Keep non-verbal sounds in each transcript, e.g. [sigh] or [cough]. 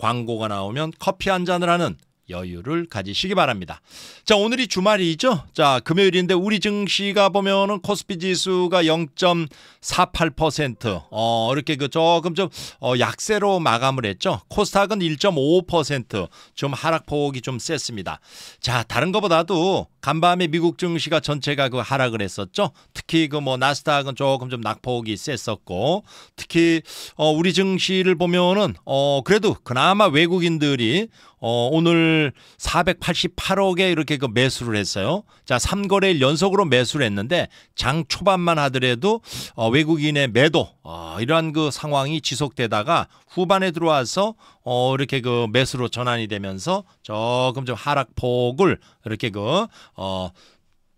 광고가 나오면 커피 한 잔을 하는 여유를 가지시기 바랍니다. 자, 오늘이 주말이죠. 자, 금요일인데 우리 증시가 보면은 코스피 지수가 0.48% 어, 이렇게 그 조금 좀 어, 약세로 마감을 했죠. 코스닥은 1 5 좀 하락폭이 좀 셌습니다. 자, 다른 것보다도 간밤에 미국 증시가 전체가 그 하락을 했었죠. 특히 그 뭐 나스닥은 조금 좀 낙폭이 셌었고 특히 어, 우리 증시를 보면은 어, 그래도 그나마 외국인들이 어, 오늘 488억에 이렇게 그 매수를 했어요. 자, 3거래일 연속으로 매수를 했는데 장 초반만 하더라도 어, 외국인의 매도 어, 이러한 그 상황이 지속되다가 후반에 들어와서 어, 이렇게 그 매수로 전환이 되면서 조금 좀 하락폭을 이렇게 그 어,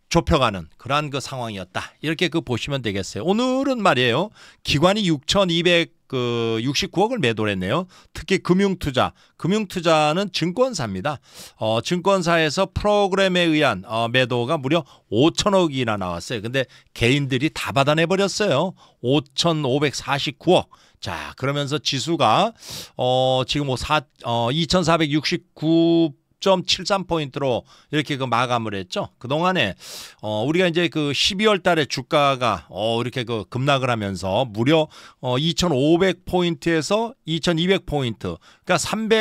좁혀가는 그러한 그 상황이었다. 이렇게 그 보시면 되겠어요. 오늘은 말이에요. 기관이 6,200그 69억을 매도했네요. 를 특히 금융투자, 금융투자는 증권사입니다. 어, 증권사에서 프로그램에 의한 어, 매도가 무려 5천억이나 나왔어요. 근데 개인들이 다 받아내 버렸어요. 5,549억. 자, 그러면서 지수가 어, 지금 뭐 4, 어, 2,469억 6.73포인트로 이렇게 그 마감을 했죠. 그동안에 어 우리가 이제 그 12월 달에 주가가 어 이렇게 그 급락을 하면서 무려 어 2,500포인트에서 2,200포인트 그러니까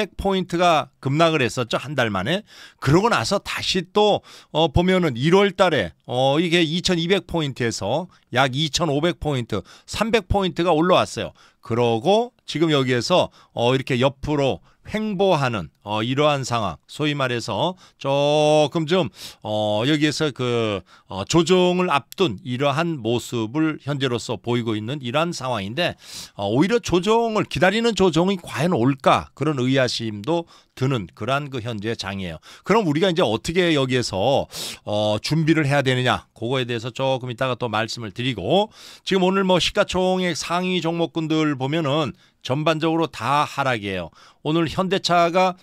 300포인트가 급락을 했었죠. 한 달 만에. 그러고 나서 다시 또어 보면은 1월 달에 어 이게 2,200포인트에서 약 2,500포인트, 300포인트가 올라왔어요. 그러고 지금 여기에서 어 이렇게 옆으로 횡보하는 어, 이러한 상황 소위 말해서 조금 좀 어, 여기에서 그 어, 조정을 앞둔 이러한 모습을 현재로서 보이고 있는 이러한 상황인데 어, 오히려 조정을 기다리는 조정이 과연 올까 그런 의아심도 드는 그러한 그 현재 장이에요. 그럼 우리가 이제 어떻게 여기에서 어, 준비를 해야 되느냐 그거에 대해서 조금 이따가 또 말씀을 드리고 지금 오늘 뭐 시가총액 상위 종목군들 보면은 전반적으로 다 하락이에요. 오늘 현대차가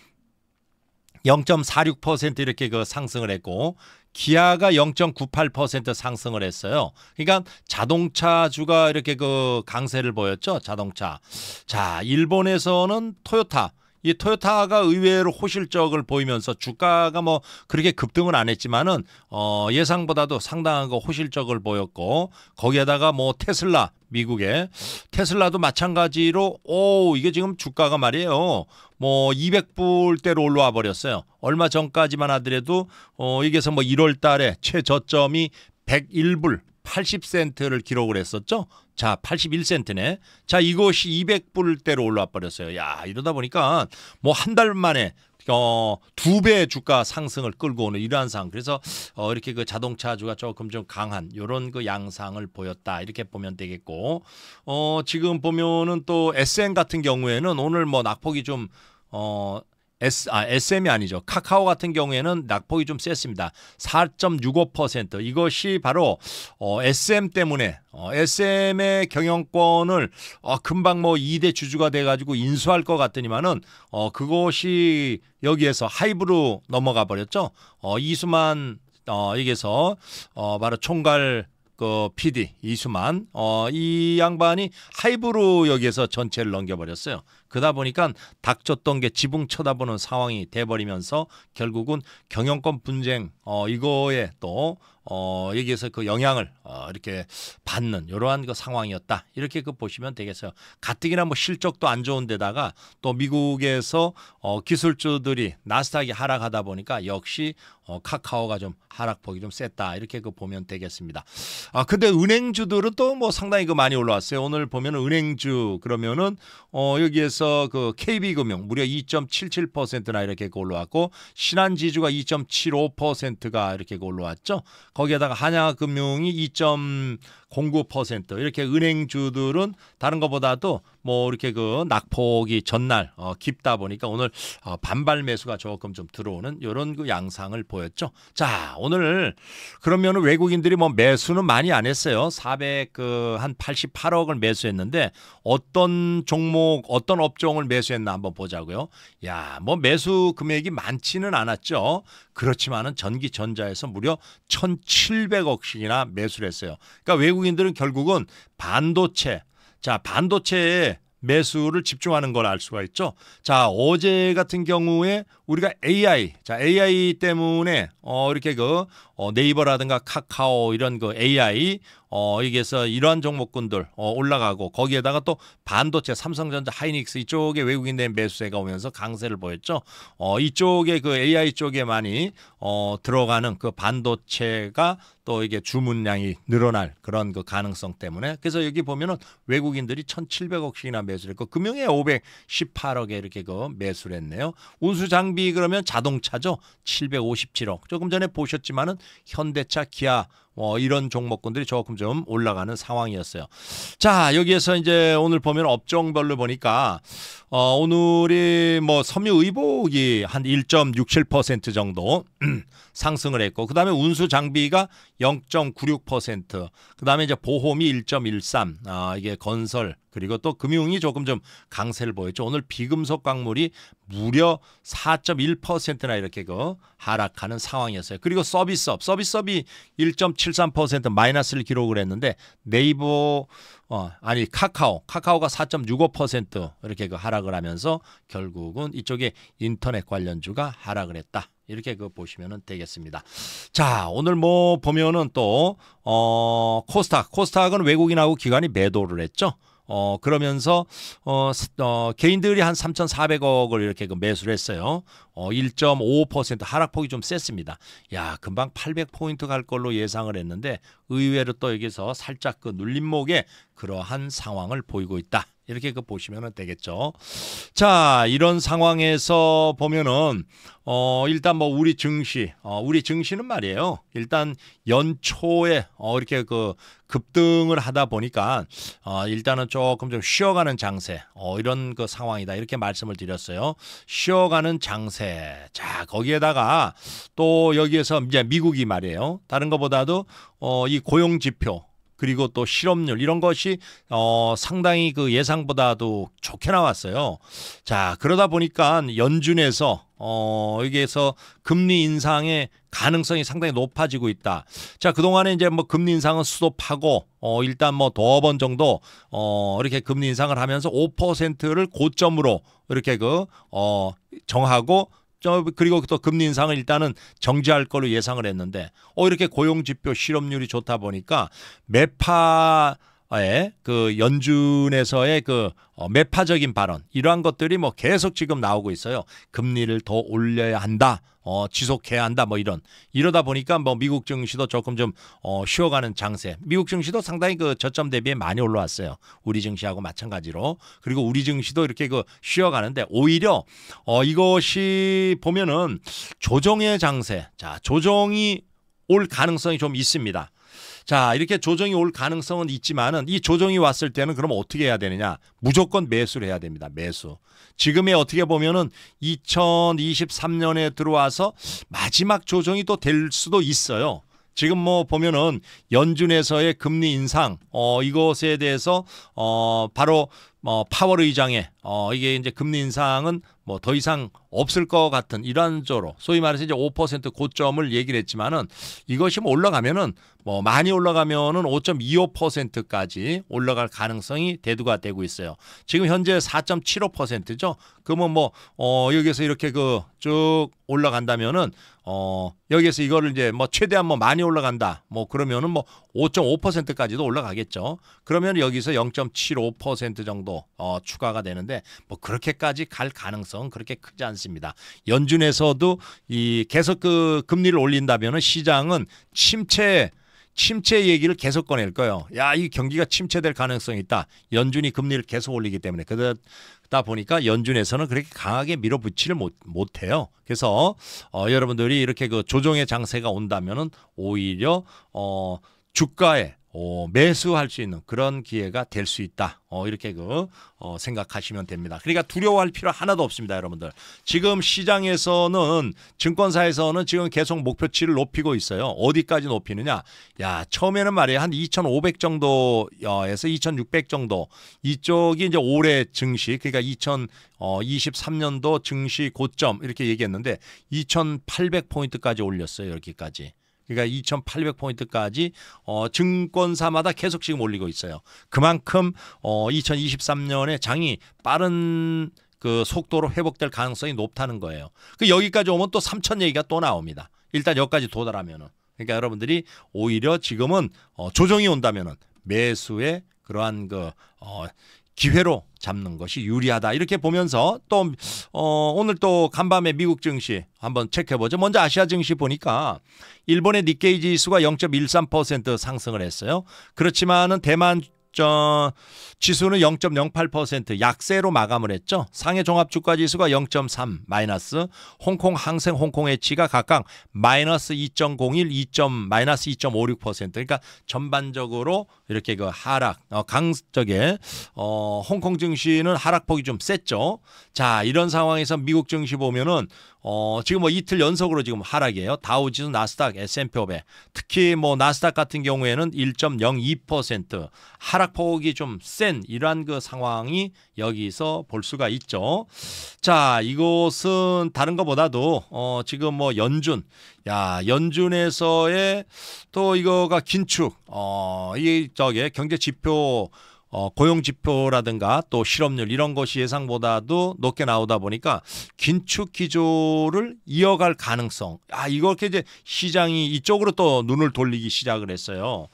0.46% 이렇게 그 상승을 했고 기아가 0.98% 상승을 했어요. 그러니까 자동차주가 이렇게 그 강세를 보였죠. 자동차. 자, 일본에서는 토요타 이 토요타가 의외로 호실적을 보이면서 주가가 뭐 그렇게 급등은 안 했지만은 어 예상보다도 상당한 거 호실적을 보였고 거기에다가 뭐 테슬라 미국에 테슬라도 마찬가지로 오 이게 지금 주가가 말이에요 뭐 200불대로 올라와 버렸어요 얼마 전까지만 하더라도 어 이게서 뭐 1월달에 최저점이 101불 80센트를 기록을 했었죠. 자, 81센트네. 자, 이것이 200불대로 올라와 버렸어요. 야, 이러다 보니까 뭐 한 달 만에 어, 두 배 주가 상승을 끌고 오는 이러한 상. 그래서 어, 이렇게 그 자동차주가 조금 좀 강한 요런 그 양상을 보였다. 이렇게 보면 되겠고. 어, 지금 보면은 또 SN 같은 경우에는 오늘 뭐 낙폭이 좀 어, S, 아, SM이 아니죠. 카카오 같은 경우에는 낙폭이 좀 셌습니다. 4.65% 이것이 바로 어, SM 때문에 어, SM의 경영권을 어, 금방 뭐 2대 주주가 돼가지고 인수할 것 같더니만은 어, 그것이 여기에서 하이브로 넘어가 버렸죠. 어, 이수만 어, 여기서 에 어, 바로 총괄 그 PD 이수만 어, 이 양반이 하이브로 여기에서 전체를 넘겨버렸어요. 그러다 보니까 닥쳤던 게 지붕 쳐다보는 상황이 돼버리면서 결국은 경영권 분쟁 어, 이거에 또 어, 여기에서 그 영향을 어, 이렇게 받는 이러한 그 상황이었다. 이렇게 그 보시면 되겠어요. 가뜩이나 뭐 실적도 안 좋은 데다가 또 미국에서 어, 기술주들이 나스닥이 하락하다 보니까 역시 어, 카카오가 좀 하락폭이 좀 셌다. 이렇게 그 보면 되겠습니다. 아, 근데 은행주들은 또 뭐 상당히 그 많이 올라왔어요. 오늘 보면 은행주 그러면은 어, 여기에서 그래서 그 KB금융 무려 2.77%나 이렇게 올라왔고 신한지주가 2.75%가 이렇게 올라왔죠. 거기에다가 한양금융이 2.09% 이렇게 은행주들은 다른 것보다도 뭐 이렇게 그 낙폭이 전날 어, 깊다 보니까 오늘 어, 반발 매수가 조금 좀 들어오는 이런 그 양상을 보였죠. 자 오늘 그러면 외국인들이 뭐 매수는 많이 안 했어요. 400 그 한 88억을 매수했는데 어떤 종목 어떤 업종을 매수했나 한번 보자고요. 야뭐 매수 금액이 많지는 않았죠. 그렇지만은 전기전자에서 무려 1,700억씩이나 매수를 했어요. 그러니까 외국인들은 결국은 반도체 자, 반도체에 매수를 집중하는 걸 알 수가 있죠. 자, 어제 같은 경우에 우리가 AI, 자 AI 때문에 어 이렇게 그 어, 네이버라든가 카카오 이런 그 AI 어 여기에서 이러한 종목군들 어, 올라가고 거기에다가 또 반도체, 삼성전자, 하이닉스 이쪽에 외국인들 매수세가 오면서 강세를 보였죠. 어 이쪽에 그 AI 쪽에 많이 어 들어가는 그 반도체가 또 이게 주문량이 늘어날 그런 그 가능성 때문에 그래서 여기 보면은 외국인들이 1,700억씩이나 매수를 했고 금융에 518억에 이렇게 그 매수를 했네요. 우수 장비 그러면 자동차죠. 757억. 조금 전에 보셨지만은 현대차, 기아 어, 이런 종목군들이 조금 좀 올라가는 상황이었어요. 자 여기에서 이제 오늘 보면 업종별로 보니까 어, 오늘이 뭐 섬유의복이 한 1.67% 정도 [clears throat] 상승을 했고 그 다음에 운수 장비가 0.96%그 다음에 이제 보험이 1.13 아, 이게 건설 그리고 또 금융이 조금 좀 강세를 보였죠. 오늘 비금속 광물이 무려 4.1%나 이렇게 그 하락하는 상황이었어요. 그리고 서비스업, 서비스업이 1.7 4.73% 마이너스를 기록을 했는데 네이버 어, 아니 카카오 카카오가 4.65% 이렇게 그 하락을 하면서 결국은 이쪽에 인터넷 관련주가 하락을 했다. 이렇게 그 보시면 되겠습니다. 자, 오늘 뭐 보면은 또, 어, 코스닥. 코스닥은 외국인하고 기관이 매도를 했죠. 어 그러면서 어, 어 개인들이 한 3,400억을 이렇게 그 매수를 했어요. 어 1 5 하락폭이 좀 셌습니다. 야, 금방 800포인트 갈 걸로 예상을 했는데 의외로 또 여기서 살짝 그 눌림목에 그러한 상황을 보이고 있다. 이렇게 그 보시면 되겠죠. 자, 이런 상황에서 보면은 어 일단 뭐 우리 증시, 어 우리 증시는 말이에요. 일단 연초에 어 이렇게 그 급등을 하다 보니까 어 일단은 조금 좀 쉬어가는 장세, 어 이런 그 상황이다 이렇게 말씀을 드렸어요. 쉬어가는 장세. 자, 거기에다가 또 여기에서 이제 미국이 말이에요. 다른 것보다도 어이 고용 지표 그리고 또 실업률 이런 것이 어 상당히 그 예상보다도 좋게 나왔어요. 자 그러다 보니까 연준에서 어 여기에서 금리 인상의 가능성이 상당히 높아지고 있다. 자 그동안에 이제 뭐 금리 인상은 수도파고 어 일단 뭐더번 정도 어 이렇게 금리 인상을 하면서 5%를 고점으로 이렇게 그어 정하고 저 그리고 또 금리 인상을 일단은 정지할 걸로 예상을 했는데 어 이렇게 고용 지표 실업률이 좋다 보니까 매파 예, 그 연준에서의 그 어, 매파적인 발언 이러한 것들이 뭐 계속 지금 나오고 있어요. 금리를 더 올려야 한다. 어, 지속해야 한다 뭐 이런 이러다 보니까 뭐 미국 증시도 조금 좀 어, 쉬어가는 장세 미국 증시도 상당히 그 저점 대비에 많이 올라왔어요 우리 증시하고 마찬가지로 그리고 우리 증시도 이렇게 그 쉬어가는데 오히려 어, 이것이 보면은 조정의 장세 자 조정이 올 가능성이 좀 있습니다 자, 이렇게 조정이 올 가능성은 있지만은 이 조정이 왔을 때는 그럼 어떻게 해야 되느냐? 무조건 매수를 해야 됩니다. 매수. 지금에 어떻게 보면은 2023년에 들어와서 마지막 조정이 또 될 수도 있어요. 지금 뭐 보면은 연준에서의 금리 인상 어 이것에 대해서 어 바로 어 파월 의장의 어 이게 이제 금리 인상은 뭐 더 이상 없을 것 같은 이런 쪽으로 소위 말해서 이제 5% 고점을 얘기를 했지만은 이것이 뭐 올라가면은 뭐 많이 올라가면은 5.25%까지 올라갈 가능성이 대두가 되고 있어요. 지금 현재 4.75%죠. 그러면 뭐어 여기서 이렇게 그 쭉 올라간다면은 어 여기서 이거를 이제 뭐 최대한 뭐 많이 올라간다. 뭐 그러면은 뭐 5.5%까지도 올라가겠죠. 그러면 여기서 0.75% 정도 어 추가가 되는데 뭐 그렇게까지 갈 가능성 그렇게 크지 않습니다. 않습니다. 연준에서도 이 계속 그 금리를 올린다면 시장은 침체 침체 얘기를 계속 꺼낼 거예요. 야, 이 경기가 침체될 가능성이 있다. 연준이 금리를 계속 올리기 때문에. 그러다 보니까 연준에서는 그렇게 강하게 밀어붙이를 못, 못 해요. 그래서, 어, 여러분들이 이렇게 그 조정의 장세가 온다면은 오히려, 어, 주가에 어, 매수할 수 있는 그런 기회가 될 수 있다. 어, 이렇게 그 어, 생각하시면 됩니다. 그러니까 두려워할 필요 하나도 없습니다, 여러분들. 지금 시장에서는 증권사에서는 지금 계속 목표치를 높이고 있어요. 어디까지 높이느냐? 야, 처음에는 말이야한 2,500 정도에서 2,600 정도. 이쪽이 이제 올해 증시, 그러니까 2023년도 어, 증시 고점 이렇게 얘기했는데 2,800 포인트까지 올렸어요, 여기까지. 그러니까 2,800포인트까지 어, 증권사마다 계속 지금 올리고 있어요. 그만큼 어, 2023년에 장이 빠른 그 속도로 회복될 가능성이 높다는 거예요. 그 여기까지 오면 또 3천 얘기가 또 나옵니다. 일단 여기까지 도달하면은 그러니까 여러분들이 오히려 지금은 어, 조정이 온다면은 매수에 그러한 그 어, 기회로 잡는 것이 유리하다 이렇게 보면서 또 어, 오늘 또 간밤에 미국 증시 한번 체크해보죠. 먼저 아시아 증시 보니까 일본의 니케이 지수가 0.13% 상승을 했어요. 그렇지만은 대만 지수는 0.08% 약세로 마감을 했죠. 상해 종합 주가 지수가 0.3 마이너스, 홍콩 항생 홍콩 해치가 각각 마이너스 2.01, 2. 마이너스 2.56% 그러니까 전반적으로 이렇게 그 하락 어, 강적에 어, 홍콩 증시는 하락폭이 좀 셌죠. 자 이런 상황에서 미국 증시 보면은 어, 지금 뭐 이틀 연속으로 지금 하락이에요. 다우지수, 나스닥, S&P 500 특히 뭐 나스닥 같은 경우에는 1.02%하 하락폭이 좀 센 이러한 그 상황이 여기서 볼 수가 있죠. 자, 이곳은 다른 것보다도 어, 지금 뭐 연준, 야 연준에서의 또 이거가 긴축, 어, 이 저게 경제 지표 어, 고용 지표라든가 또 실업률 이런 것이 예상보다도 높게 나오다 보니까 긴축 기조를 이어갈 가능성. 아, 이렇게 이제 시장이 이쪽으로 또 눈을 돌리기 시작을 했어요.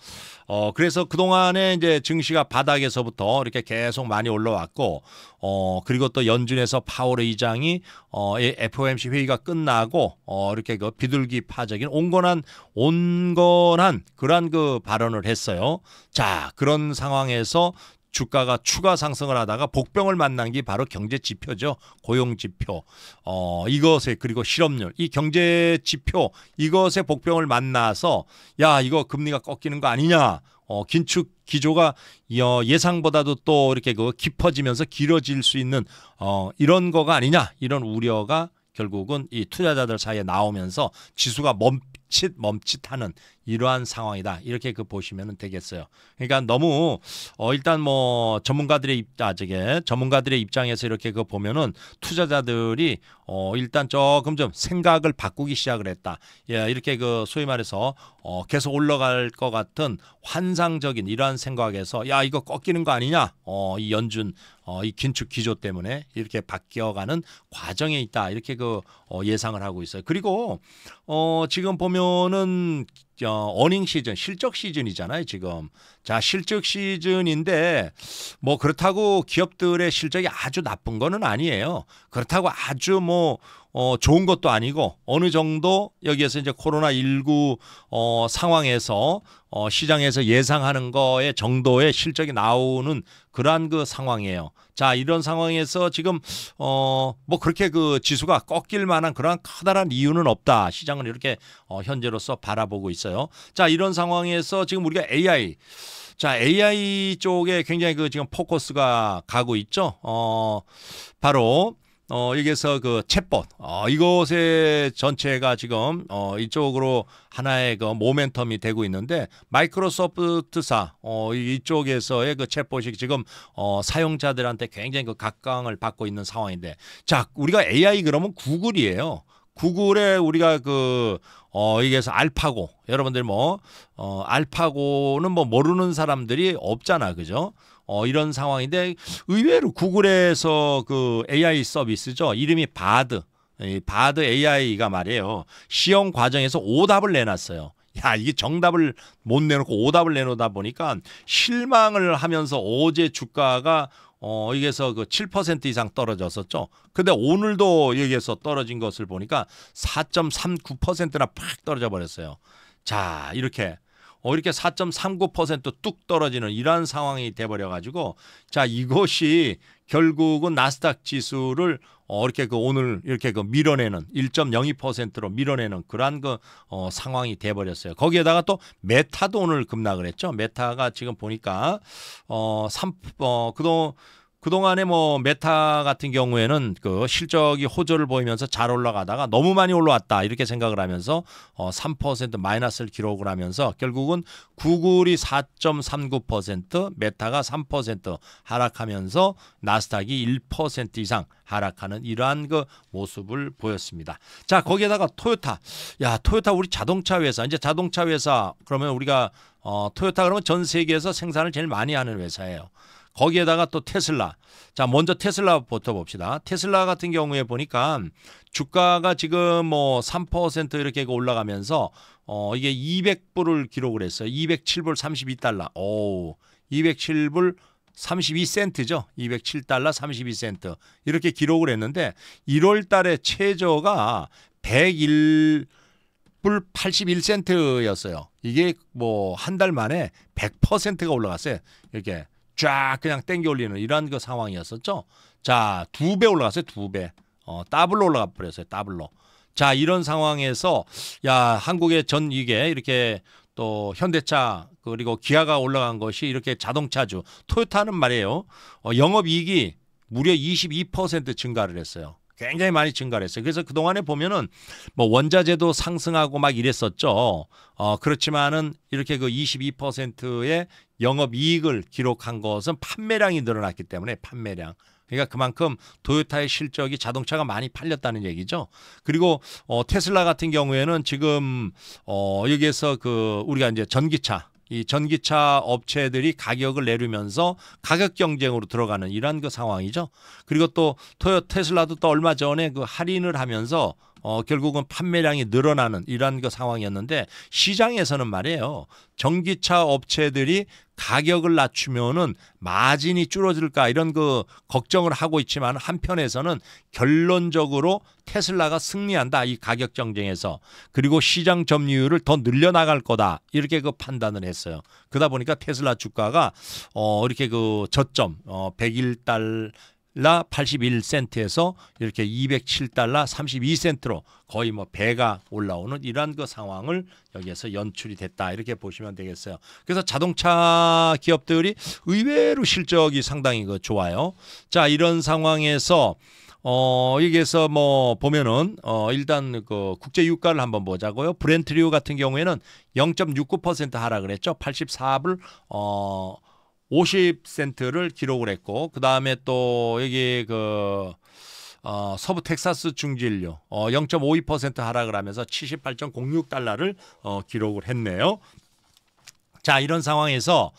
어, 그래서 그동안에 이제 증시가 바닥에서부터 이렇게 계속 많이 올라왔고, 어, 그리고 또 연준에서 파월 의장이, 어, FOMC 회의가 끝나고, 어, 이렇게 그 비둘기파적인 온건한, 온건한 그러한 그 발언을 했어요. 자, 그런 상황에서 주가가 추가 상승을 하다가 복병을 만난 게 바로 경제 지표죠. 고용 지표. 어, 이것에 그리고 실업률. 이 경제 지표 이것에 복병을 만나서 야, 이거 금리가 꺾이는 거 아니냐? 어, 긴축 기조가 어, 예상보다도 또 이렇게 그 깊어지면서 길어질 수 있는 어, 이런 거가 아니냐? 이런 우려가 결국은 이 투자자들 사이에 나오면서 지수가 멈 멈칫 멈칫하는 이러한 상황이다. 이렇게 그 보시면 되겠어요. 그러니까 너무 어 일단 뭐 전문가들의 입아 저게 전문가들의 입장에서 이렇게 그 보면은 투자자들이 어 일단 조금 좀 생각을 바꾸기 시작을 했다. 예, 이렇게 그 소위 말해서 어 계속 올라갈 것 같은 환상적인 이러한 생각에서 야 이거 꺾이는 거 아니냐? 어이 연준 어이 긴축 기조 때문에 이렇게 바뀌어가는 과정에 있다. 이렇게 그 어, 예상을 하고 있어요. 그리고 어, 지금 보면은 어, 어닝 시즌 실적 시즌이잖아요 지금 자 실적 시즌인데 뭐 그렇다고 기업들의 실적이 아주 나쁜 거는 아니에요 그렇다고 아주 뭐 어, 좋은 것도 아니고 어느 정도 여기에서 이제 코로나 19 어, 상황에서 어, 시장에서 예상하는 거의 정도의 실적이 나오는 그러한 그 상황이에요. 자 이런 상황에서 지금 어, 뭐 그렇게 그 지수가 꺾일 만한 그러한 커다란 이유는 없다. 시장은 이렇게 어, 현재로서 바라보고 있습니다. 있어요. 자, 이런 상황에서 지금 우리가 AI 자, AI 쪽에 굉장히 그 지금 포커스가 가고 있죠. 어, 바로 어, 여기서 그 챗봇, 어, 이것의 전체가 지금, 어, 이쪽으로 하나의 그 모멘텀이 되고 있는데, 마이크로소프트사, 어, 이쪽에서의 그 챗봇이 지금, 어, 사용자들한테 굉장히 그 각광을 받고 있는 상황인데, 자, 우리가 AI 그러면 구글이에요. 구글에 우리가 그 어, 기게서 알파고. 여러분들 뭐, 어, 알파고는 뭐 모르는 사람들이 없잖아. 그죠? 어, 이런 상황인데 의외로 구글에서 그 AI 서비스죠. 이름이 바드. 이 바드 AI가 말이에요. 시험 과정에서 오답을 내놨어요. 야, 이게 정답을 못 내놓고 오답을 내놓다 보니까 실망을 하면서 어제 주가가 어, 여기에서 그 7% 이상 떨어졌었죠. 근데 오늘도 여기에서 떨어진 것을 보니까 4.39%나 팍 떨어져 버렸어요. 자, 이렇게 어, 이렇게 4.39%뚝 떨어지는 이러한 상황이 돼버려 가지고 자 이것이 결국은 나스닥 지수를 어, 이렇게 그 오늘 이렇게 그 밀어내는 1.02%로 밀어내는 그러한 그 어, 상황이 돼버렸어요. 거기에다가 또 메타도 오늘 급락을 했죠. 메타가 지금 보니까 어, 3, 어, 그동 안 그동안에 뭐 메타 같은 경우에는 그 실적이 호조를 보이면서 잘 올라가다가 너무 많이 올라왔다 이렇게 생각을 하면서 어 3% 마이너스를 기록을 하면서 결국은 구글이 4.39% 메타가 3% 하락하면서 나스닥이 1% 이상 하락하는 이러한 그 모습을 보였습니다. 자, 거기에다가 토요타. 야, 토요타 우리 자동차 회사. 이제 자동차 회사 그러면 우리가 어 토요타 그러면 전 세계에서 생산을 제일 많이 하는 회사예요. 거기에다가 또 테슬라. 자, 먼저 테슬라부터 봅시다. 테슬라 같은 경우에 보니까 주가가 지금 뭐 3% 이렇게 올라가면서 어, 이게 200불을 기록을 했어요. 207불 32달러. 오, 207불 32센트죠. 207달러 32센트. 이렇게 기록을 했는데 1월 달에 최저가 101 1불 81센트였어요. 이게 뭐 한 달 만에 100%가 올라갔어요. 이렇게 쫙 그냥 땡겨 올리는 이런 그 상황이었었죠. 자, 두 배 올라갔어요. 두 배. 어, 더블로 올라가 버렸어요. 더블로. 자, 이런 상황에서 야, 한국의 전 이게 이렇게 또 현대차 그리고 기아가 올라간 것이 이렇게 자동차주 토요타는 말이에요. 어, 영업 이익이 무려 22% 증가를 했어요. 굉장히 많이 증가를 했어요. 그래서 그동안에 보면은 뭐 원자재도 상승하고 막 이랬었죠. 어, 그렇지만은 이렇게 그 22%의 영업 이익을 기록한 것은 판매량이 늘어났기 때문에 판매량. 그러니까 그만큼 도요타의 실적이 자동차가 많이 팔렸다는 얘기죠. 그리고 어, 테슬라 같은 경우에는 지금 어, 여기에서 그 우리가 이제 전기차 이 전기차 업체들이 가격을 내리면서 가격 경쟁으로 들어가는 이런그 상황이죠. 그리고 또 토요 테슬라도 또 얼마 전에 그 할인을 하면서 어, 결국은 판매량이 늘어나는 이런그 상황이었는데 시장에서는 말이에요. 전기차 업체들이 가격을 낮추면은 마진이 줄어들까 이런 그 걱정을 하고 있지만 한편에서는 결론적으로 테슬라가 승리한다 이 가격 경쟁에서 그리고 시장 점유율을 더 늘려나갈 거다 이렇게 그 판단을 했어요. 그러다 보니까 테슬라 주가가 어 이렇게 그 저점 어1 0 1달 달 81센트에서 이렇게 207달러 32센트로 거의 뭐 배가 올라오는 이러한 그 상황을 여기에서 연출이 됐다 이렇게 보시면 되겠어요. 그래서 자동차 기업들이 의외로 실적이 상당히 그 좋아요. 자 이런 상황에서 어, 여기에서 뭐 보면은 어, 일단 그 국제 유가를 한번 보자고요. 브렌트류 같은 경우에는 0.69% 하락을 했죠. 84불 어 50센트를 기록을 했고 그 다음에 또 여기 그 어, 서부 텍사스 중진료 어, 0.52% 하락을 하면서 78.06달러를 어, 기록을 했네요. 자 이런 상황에서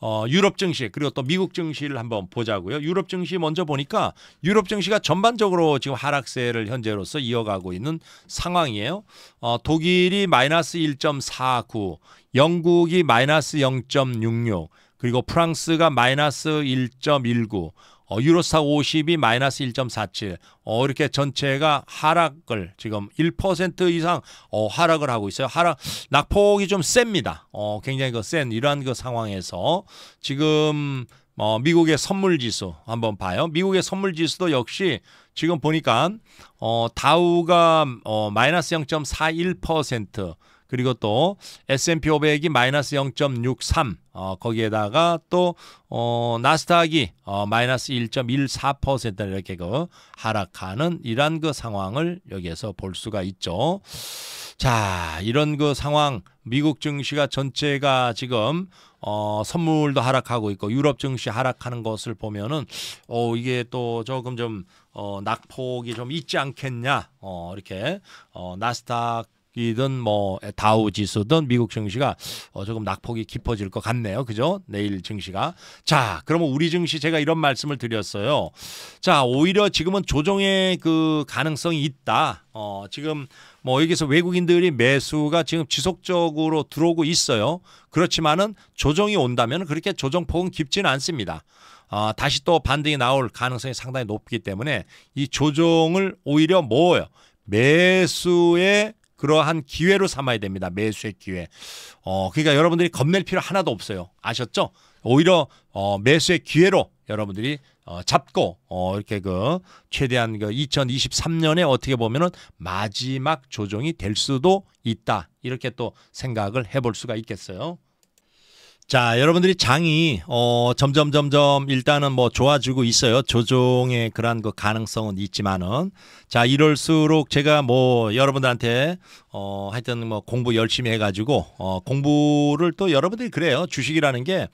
어, 유럽 증시 그리고 또 미국 증시를 한번 보자고요. 유럽 증시 먼저 보니까 유럽 증시가 전반적으로 지금 하락세를 현재로서 이어가고 있는 상황이에요. 어, 독일이 마이너스 1.49, 영국이 마이너스 0.66, 그리고 프랑스가 마이너스 1.19, 어, 유로사타 50이 마이너스 1.47, 어, 이렇게 전체가 하락을 지금 1% 이상 어, 하락을 하고 있어요. 하락 낙폭이 좀 셉니다. 어, 굉장히 그센 이러한 그 상황에서 지금 어, 미국의 선물 지수 한번 봐요. 미국의 선물 지수도 역시 지금 보니까 어, 다우가 어, 마이너스 0.41%, 그리고 또 S&P 500이 마이너스 0.63 어, 거기에다가 또 어, 나스닥이 어, 마이너스 1.14% 이렇게 그 하락하는 이런그 상황을 여기에서 볼 수가 있죠. 자 이런 그 상황 미국 증시가 전체가 지금 어, 선물도 하락하고 있고 유럽 증시 하락하는 것을 보면은 어, 이게 또 조금 좀 어, 낙폭이 좀 있지 않겠냐 어, 이렇게 어, 나스닥 이든 뭐 다우 지수든 미국 증시가 어 조금 낙폭이 깊어질 것 같네요. 그죠? 내일 증시가. 자, 그러면 우리 증시 제가 이런 말씀을 드렸어요. 자, 오히려 지금은 조정의 그 가능성이 있다. 어, 지금 뭐 여기서 외국인들이 매수가 지금 지속적으로 들어오고 있어요. 그렇지만은 조정이 온다면 그렇게 조정폭은 깊지는 않습니다. 어, 다시 또 반등이 나올 가능성이 상당히 높기 때문에 이 조정을 오히려 모아요 매수의 그러한 기회로 삼아야 됩니다. 매수의 기회. 어, 그러니까 여러분들이 겁낼 필요 하나도 없어요. 아셨죠? 오히려 어, 매수의 기회로 여러분들이 어, 잡고 어, 이렇게 그 최대한 그 2023년에 어떻게 보면은 마지막 조정이 될 수도 있다. 이렇게 또 생각을 해볼 수가 있겠어요. 자, 여러분들이 장이 어 점점 점점 일단은 뭐 좋아지고 있어요. 조종의 그러한 그 가능성은 있지만은 자, 이럴수록 제가 뭐 여러분들한테 어 하여튼 뭐 공부 열심히 해 가지고 어 공부를 또 여러분들이 그래요. 주식이라는 게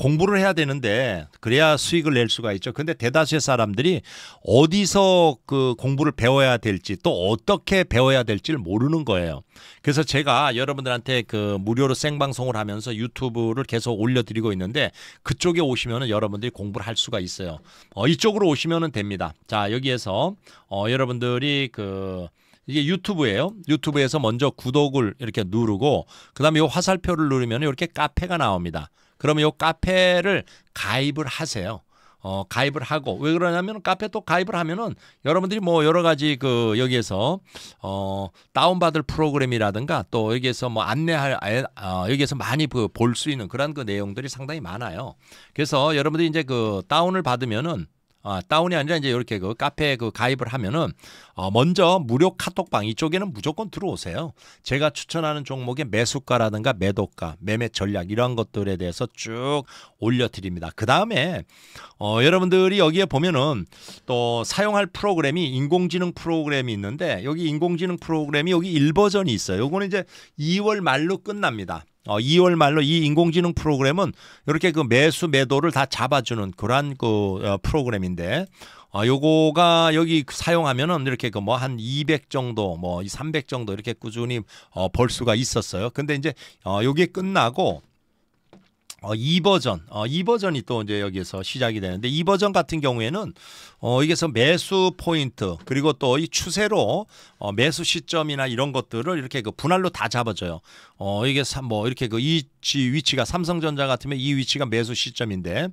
공부를 해야 되는데 그래야 수익을 낼 수가 있죠. 근데 대다수의 사람들이 어디서 그 공부를 배워야 될지 또 어떻게 배워야 될지를 모르는 거예요. 그래서 제가 여러분들한테 그 무료로 생방송을 하면서 유튜브를 계속 올려드리고 있는데 그쪽에 오시면은 여러분들이 공부를 할 수가 있어요. 어, 이쪽으로 오시면은 됩니다. 자, 여기에서 어, 여러분들이 그 이게 유튜브예요. 유튜브에서 먼저 구독을 이렇게 누르고 그다음에 이 화살표를 누르면 이렇게 카페가 나옵니다. 그러면 요 카페를 가입을 하세요. 어, 가입을 하고 왜 그러냐면 카페 또 가입을 하면은 여러분들이 뭐 여러 가지 그 여기에서 어, 다운받을 프로그램이라든가 또 여기에서 뭐 안내할 어, 여기에서 많이 그 볼 수 있는 그런 그 내용들이 상당히 많아요. 그래서 여러분들이 이제 그 다운을 받으면은 아, 다운이 아니라 이제 이렇게 그 카페 그 가입을 하면은 어, 먼저 무료 카톡방 이쪽에는 무조건 들어오세요. 제가 추천하는 종목의 매수가라든가 매도가, 매매 전략 이런 것들에 대해서 쭉 올려드립니다. 그 다음에 어, 여러분들이 여기에 보면은 또 사용할 프로그램이 인공지능 프로그램이 있는데 여기 인공지능 프로그램이 여기 1버전이 있어요. 요거는 이제 2월 말로 끝납니다. 어, 2월 말로 이 인공지능 프로그램은 이렇게 그 매수 매도를 다 잡아주는 그러한 그 어, 프로그램인데 어, 요거가 여기 사용하면은 이렇게 그 뭐 한 200 정도 뭐 300 정도 이렇게 꾸준히 어, 벌 수가 있었어요. 근데 이제 어, 요게 끝나고 어, 이버전 어, 이버전이또 이제 여기에서 시작이 되는데 이버전 같은 경우에는 어, 여기서 매수 포인트 그리고 또 이 추세로 어, 매수 시점이나 이런 것들을 이렇게 그 분할로 다 잡아줘요. 어, 이게 뭐 이렇게 그이치 위치가 삼성전자 같으면 이 위치가 매수 시점인데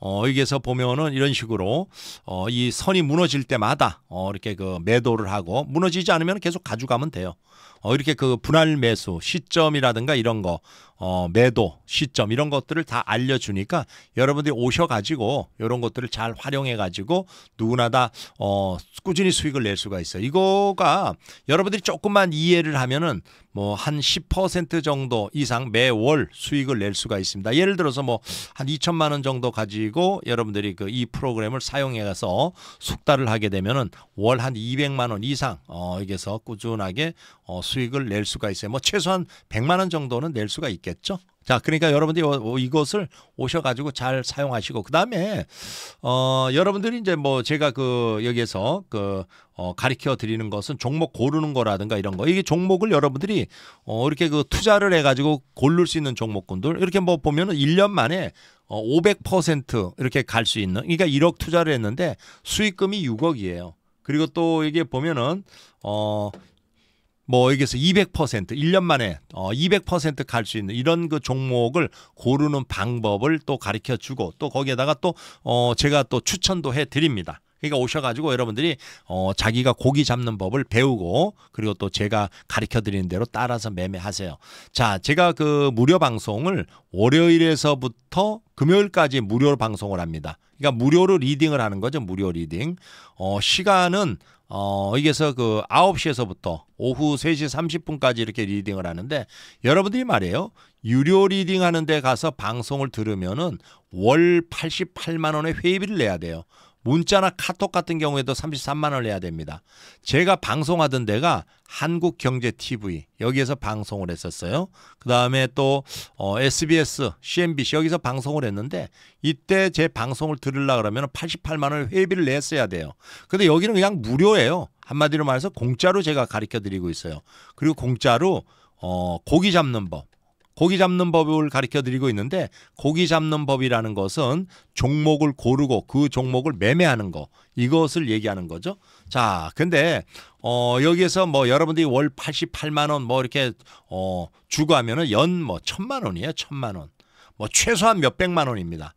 어, 여기에서 보면은 이런 식으로 어, 이 선이 무너질 때마다 어, 이렇게 그 매도를 하고 무너지지 않으면 계속 가져가면 돼요. 어, 이렇게 그 분할 매수 시점이라든가 이런 거 어, 매도 시점 이런 것들을 다 알려주니까 여러분들이 오셔가지고 이런 것들을 잘 활용해가지고 누구나 다 어, 꾸준히 수익을 낼 수가 있어요. 이거가 여러분들이 조금만 이해를 하면은 뭐 한 10% 정도 이상 매월 수익을 낼 수가 있습니다. 예를 들어서 뭐 한 2천만 원 정도 가지고 여러분들이 그 이 프로그램을 사용해가서 숙달을 하게 되면은 월 한 200만 원 이상 어, 여기서 꾸준하게 어, 수익을 낼 수가 있어요. 뭐 최소한 100만 원 정도는 낼 수가 있겠죠. 되겠죠. 자, 그러니까 여러분들이 어, 어, 이것을 오셔가지고 잘 사용하시고 그 다음에 어 여러분들이 이제 뭐 제가 그 여기에서 그 어, 가르쳐 드리는 것은 종목 고르는 거라든가 이런 거 이게 종목을 여러분들이 어 이렇게 그 투자를 해가지고 고를 수 있는 종목군들 이렇게 뭐 보면은 1년 만에 어500% 이렇게 갈 수 있는 그러니까 1억 투자를 했는데 수익금이 6억이에요. 그리고 또 이게 보면은 어뭐 여기서 200% 1년 만에 어 200%갈 수 있는 이런 그 종목을 고르는 방법을 또 가르쳐 주고 또 거기에다가 또어 제가 또 추천도 해 드립니다. 그러니까 오셔가지고 여러분들이 어, 자기가 고기 잡는 법을 배우고 그리고 또 제가 가르쳐 드리는 대로 따라서 매매하세요. 자, 제가 그 무료 방송을 월요일에서부터 금요일까지 무료 방송을 합니다. 그러니까 무료로 리딩을 하는 거죠. 무료 리딩. 어, 시간은 어, 여기서그 9시에서부터 오후 3시 30분까지 이렇게 리딩을 하는데 여러분들이 말이에요. 유료 리딩 하는 데 가서 방송을 들으면은 월 88만 원의 회비를 의 내야 돼요. 문자나 카톡 같은 경우에도 33만 원을 내야 됩니다. 제가 방송하던 데가 한국경제TV 여기에서 방송을 했었어요. 그 다음에 또 어, SBS, CNBC 여기서 방송을 했는데 이때 제 방송을 들으려 그러면 88만 원 회비를 냈어야 돼요. 근데 여기는 그냥 무료예요. 한마디로 말해서 공짜로 제가 가르쳐 드리고 있어요. 그리고 공짜로 어, 고기 잡는 법, 고기 잡는 법을 가르쳐 드리고 있는데 고기 잡는 법이라는 것은 종목을 고르고 그 종목을 매매하는 거 이것을 얘기하는 거죠. 자, 근데 어 여기에서 뭐 여러분들이 월 88만 원 뭐 이렇게 어 주고 하면은 연 뭐 천만 원이에요. 천만 원. 뭐 최소한 몇백만 원입니다.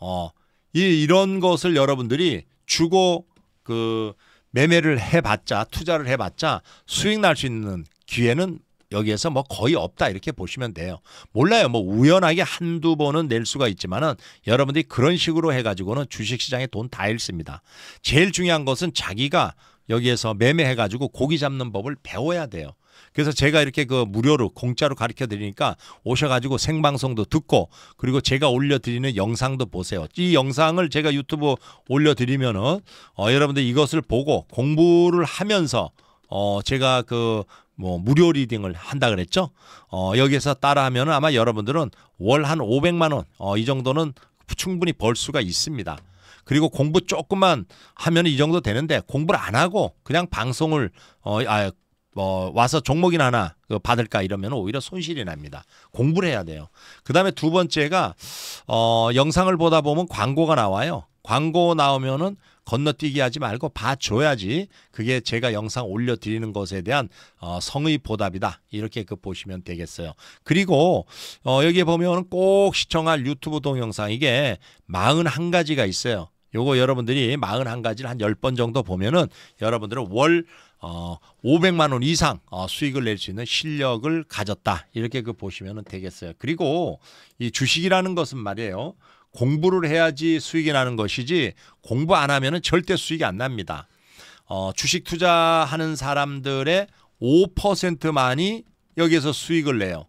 어 이, 이런 것을 여러분들이 주고 그 매매를 해봤자 투자를 해봤자 수익 날 수 있는 기회는 여기에서 뭐 거의 없다 이렇게 보시면 돼요. 몰라요. 뭐 우연하게 한두 번은 낼 수가 있지만은 여러분들이 그런 식으로 해가지고는 주식시장에 돈 다 잃습니다. 제일 중요한 것은 자기가 여기에서 매매해가지고 고기 잡는 법을 배워야 돼요. 그래서 제가 이렇게 그 무료로 공짜로 가르쳐 드리니까 오셔가지고 생방송도 듣고 그리고 제가 올려드리는 영상도 보세요. 이 영상을 제가 유튜브 올려드리면은 어, 여러분들 이것을 보고 공부를 하면서 어, 제가 그뭐 무료 리딩을 한다 그랬죠. 어, 여기에서 따라하면 아마 여러분들은 월 한 500만 원, 어, 이 정도는 충분히 벌 수가 있습니다. 그리고 공부 조금만 하면 이 정도 되는데 공부를 안 하고 그냥 방송을 어, 아, 어, 와서 종목이나 하나 그 받을까 이러면 오히려 손실이 납니다. 공부를 해야 돼요. 그 다음에 두 번째가 어, 영상을 보다 보면 광고가 나와요. 광고 나오면은 건너뛰기 하지 말고 봐줘야지 그게 제가 영상 올려드리는 것에 대한 어, 성의 보답이다 이렇게 그 보시면 되겠어요 그리고 어, 여기에 보면 꼭 시청할 유튜브 동영상 이게 41가지가 있어요 요거 여러분들이 41가지를 한 10번 정도 보면은 여러분들은 월 어, 500만 원 이상 어, 수익을 낼 수 있는 실력을 가졌다. 이렇게 그 보시면 되겠어요. 그리고 이 주식이라는 것은 말이에요. 공부를 해야지 수익이 나는 것이지 공부 안 하면은 절대 수익이 안 납니다. 어, 주식 투자하는 사람들의 5%만이 여기에서 수익을 내요.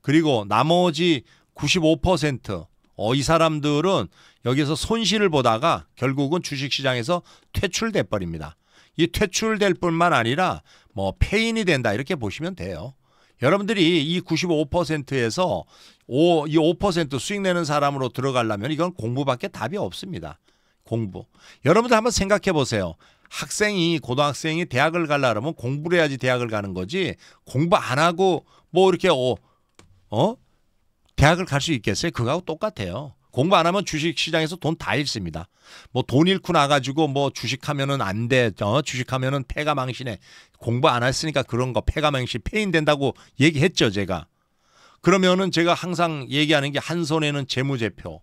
그리고 나머지 95% 어, 이 사람들은 여기에서 손실을 보다가 결국은 주식시장에서 퇴출돼 버립니다. 이 퇴출될 뿐만 아니라 뭐 폐인이 된다 이렇게 보시면 돼요. 여러분들이 이 95%에서 5, 이 5% 수익 내는 사람으로 들어가려면 이건 공부밖에 답이 없습니다. 공부. 여러분들 한번 생각해 보세요. 학생이 고등학생이 대학을 가려면 공부를 해야지 대학을 가는 거지 공부 안 하고 뭐 이렇게 어, 어? 대학을 갈 수 있겠어요? 그거하고 똑같아요. 공부 안 하면 주식 시장에서 돈 다 잃습니다. 뭐 돈 잃고 나가지고 뭐 주식하면은 안 돼. 어, 주식하면은 폐가 망신해. 공부 안 했으니까 그런 거 폐가 망신, 폐인 된다고 얘기했죠, 제가. 그러면은 제가 항상 얘기하는 게 한 손에는 재무제표.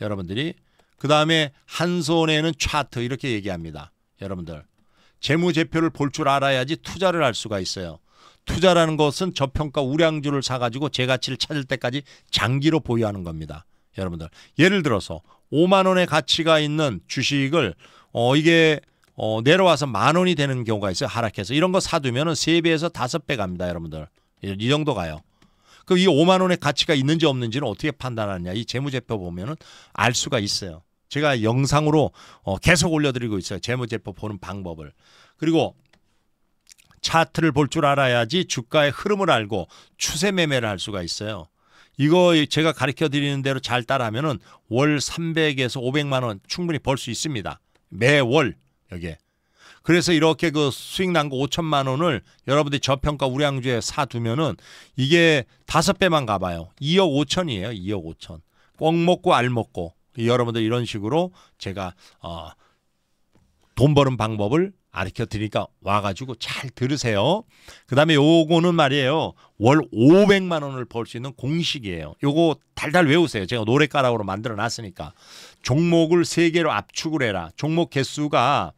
여러분들이. 그 다음에 한 손에는 차트. 이렇게 얘기합니다. 여러분들. 재무제표를 볼 줄 알아야지 투자를 할 수가 있어요. 투자라는 것은 저평가 우량주를 사가지고 제 가치를 찾을 때까지 장기로 보유하는 겁니다. 여러분들. 예를 들어서 5만 원의 가치가 있는 주식을 어 이게 어 내려와서 만 원이 되는 경우가 있어요. 하락해서. 이런 거 사두면은 3배에서 5배 갑니다, 여러분들. 이 정도 가요. 그이 5만 원의 가치가 있는지 없는지는 어떻게 판단하느냐. 이 재무제표 보면은 알 수가 있어요. 제가 영상으로 어 계속 올려드리고 있어요. 재무제표 보는 방법을. 그리고 차트를 볼 줄 알아야지 주가의 흐름을 알고 추세 매매를 할 수가 있어요. 이거 제가 가르쳐 드리는 대로 잘 따라하면은 월 300에서 500만 원 충분히 벌 수 있습니다. 매월 여기에. 그래서 이렇게 그 수익 난 거 5천만 원을 여러분들이 저평가 우량주에 사두면은 이게 다섯 배만 가봐요. 2억 5천이에요. 2억 5천. 꽁 먹고 알 먹고 여러분들 이런 식으로 제가 어, 돈 버는 방법을 아르켜 드리니까 와가지고 잘 들으세요. 그 다음에 요거는 말이에요. 월 500만 원을 벌 수 있는 공식이에요. 요거 달달 외우세요. 제가 노래가락으로 만들어 놨으니까. 종목을 3개로 압축을 해라. 종목 개수가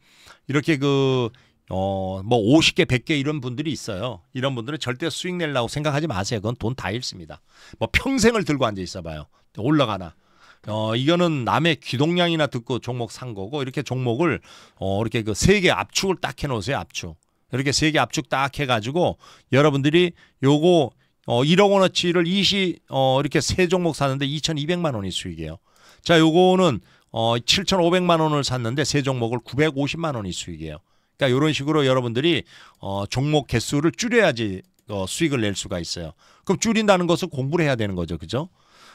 이렇게 그, 어, 뭐 50개, 100개 이런 분들이 있어요. 이런 분들은 절대 수익 낼라고 생각하지 마세요. 그건 돈 다 잃습니다. 뭐 평생을 들고 앉아 있어 봐요. 올라가나. 어, 이거는 남의 귀동량이나 듣고 종목 산 거고 이렇게 종목을 어, 이렇게 그 세 개 압축을 딱 해놓으세요. 압축. 이렇게 세 개 압축 딱 해가지고 여러분들이 요거 어, 1억 원어치를 20 어, 이렇게 세 종목 사는데 2,200만 원이 수익이에요. 자, 요거는 어, 7,500만 원을 샀는데 세 종목을 950만 원이 수익이에요. 그러니까 요런 식으로 여러분들이 어, 종목 개수를 줄여야지 어, 수익을 낼 수가 있어요. 그럼 줄인다는 것은 공부를 해야 되는 거죠. 그죠?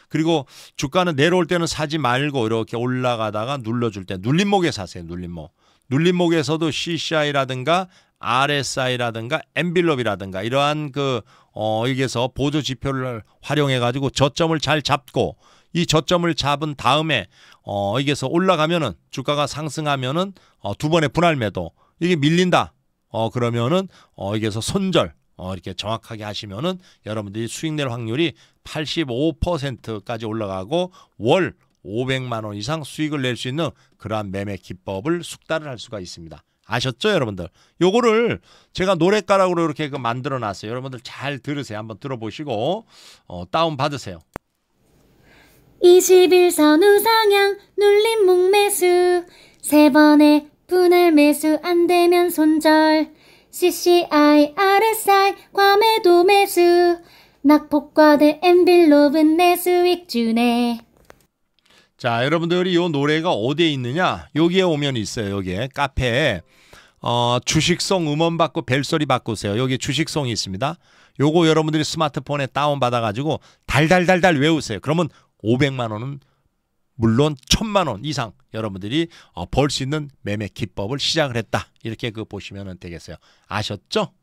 그리고 주가는 내려올 때는 사지 말고 이렇게 올라가다가 눌러줄 때 눌림목에 사세요. 눌림목. 눌림목에서도 CCI라든가 RSI라든가 엠빌럽이라든가 이러한 그 어, 여기에서 보조 지표를 활용해 가지고 저점을 잘 잡고 이 저점을 잡은 다음에 어, 여기에서 올라가면은 주가가 상승하면은 어, 두 번의 분할 매도 이게 밀린다. 어, 그러면은 어, 여기에서 손절 어, 이렇게 정확하게 하시면은 여러분들이 수익 낼 확률이 85%까지 올라가고 월 500만 원 이상 수익을 낼 수 있는 그러한 매매 기법을 숙달을 할 수가 있습니다. 아셨죠, 여러분들? 요거를 제가 노래가락으로 이렇게 그 만들어 놨어요. 여러분들 잘 들으세요. 한번 들어보시고 어, 다운 받으세요. 21선 우상향 눌림 목매수 세 번의 분할 매수 안 되면 손절 CCI RSI 과매도 매수 낙폭과대 엠빌로브 내 수익 주네. 자, 여러분들이 이 노래가 어디에 있느냐? 여기에 오면 있어요. 여기에 카페에 어, 주식성 음원 받고 벨소리 바꾸세요. 여기 주식성이 있습니다. 요거 여러분들이 스마트폰에 다운 받아 가지고 달달달달 외우세요. 그러면 500만 원은 물론 1 0 0 0만원 이상 여러분들이 어, 벌수 있는 매매 기법을 시작을 했다. 이렇게 그 보시면 되겠어요. 아셨죠?